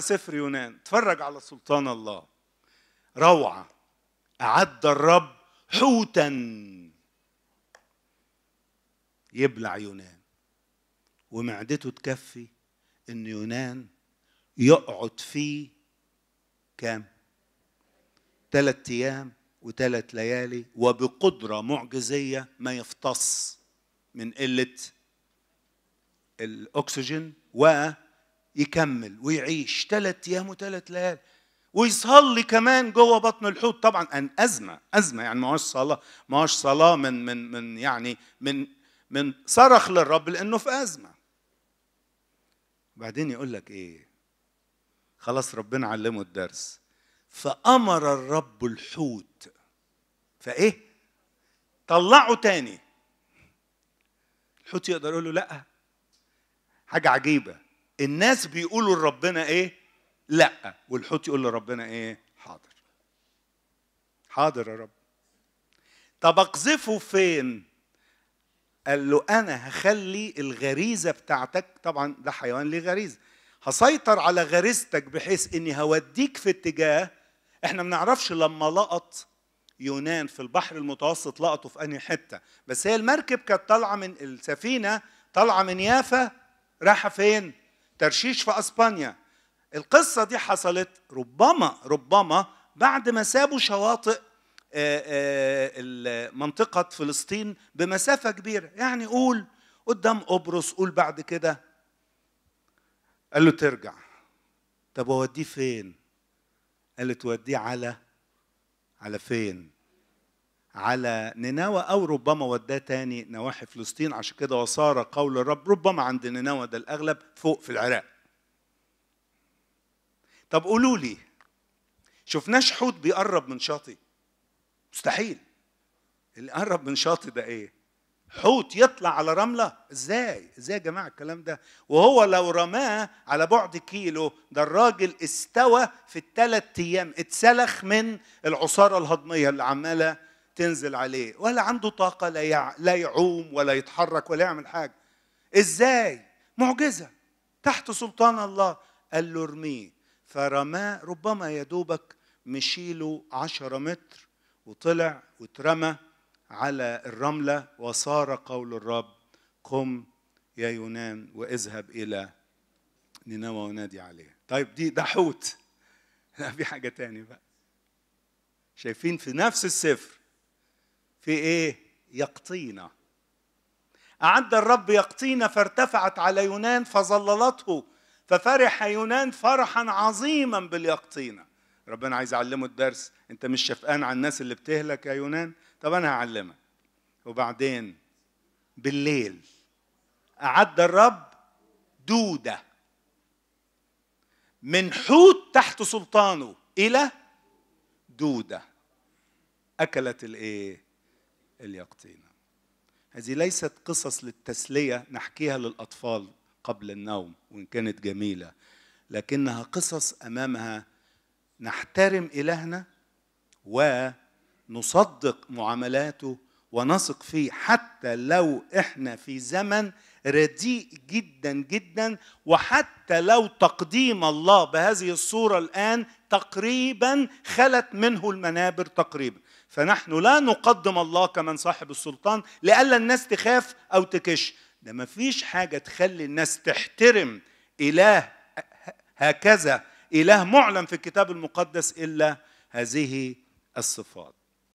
سفر يونان تفرج على سلطان الله روعة أعد الرب حوتا يبلع يونان ومعدته تكفي ان يونان يقعد فيه كام ثلاث ايام وثلاث ليالي وبقدره معجزيه ما يفتص من قله الاكسجين و يكمل ويعيش ثلاث ايام وثلاث ليالي ويصلي كمان جوه بطن الحوت طبعا أن ازمه ازمه يعني ما هوش صلاه ما هوش صلاه من من من يعني من من صرخ للرب لانه في ازمه وبعدين يقول لك ايه خلاص ربنا علمه الدرس فامر الرب الحوت فايه طلعه تاني الحوت يقدر يقول له لا حاجه عجيبه الناس بيقولوا لربنا ايه لا والحوت يقول لربنا ايه حاضر حاضر يا رب طب اقذفه فين قال له انا هخلي الغريزه بتاعتك طبعا ده حيوان ليه غريزه هسيطر على غريزتك بحيث اني هوديك في اتجاه احنا ما نعرفش لما لقط يونان في البحر المتوسط لقطه في انهي حته بس هي المركب كانت طالعه من السفينه طالعه من يافا رايحه فين ترشيش في اسبانيا القصه دي حصلت ربما ربما بعد ما سابوا شواطئ آه، آه، منطقة فلسطين بمسافة كبيرة يعني قول قدام قبرص قول بعد كده قال له ترجع طب اوديه فين قال له توديه على على فين على نينوى أو ربما وداه تاني نواحي فلسطين عشان كده وصار قول الرب ربما عند نينوى ده الأغلب فوق في العراق طب قولوا لي شفناش حوت بيقرب من شاطئ مستحيل اللي قرب من شاطئ ده ايه حوت يطلع على رمله ازاي ازاي يا جماعه الكلام ده وهو لو رماه على بعد كيلو ده الراجل استوى في الثلاث ايام اتسلخ من العصاره الهضميه اللي عماله تنزل عليه ولا عنده طاقة لا, يع... لا يعوم ولا يتحرك ولا يعمل حاجة إزاي؟ معجزة تحت سلطان الله قال له ارميه فرماه ربما يا دوبك مشيله عشرة متر وطلع واترمى على الرملة وصار قول الرب قم يا يونان واذهب إلى نينوى ونادي عليه طيب دي ده حوت لا في حاجة تاني بقى شايفين في نفس السفر في ايه يقطينا أعد الرب يقطينا فارتفعت على يونان فظللته ففرح يونان فرحا عظيما باليقطينة ربنا عايز يعلمه الدرس انت مش شفقان على الناس اللي بتهلك يا يونان طب انا هعلمك وبعدين بالليل أعد الرب دودة من حوت تحت سلطانه إلى دودة أكلت الإيه؟ اليقطينة هذه ليست قصص للتسلية نحكيها للأطفال قبل النوم وإن كانت جميلة لكنها قصص أمامها نحترم إلهنا ونصدق معاملاته ونثق فيه حتى لو احنا في زمن رديء جدا جدا وحتى لو تقديم الله بهذه الصورة الآن تقريبا خلت منه المنابر تقريبا فنحن لا نقدم الله كمن صاحب السلطان لئلا الناس تخاف أو تكش ده ما فيش حاجة تخلي الناس تحترم إله هكذا إله معلن في الكتاب المقدس إلا هذه الصفات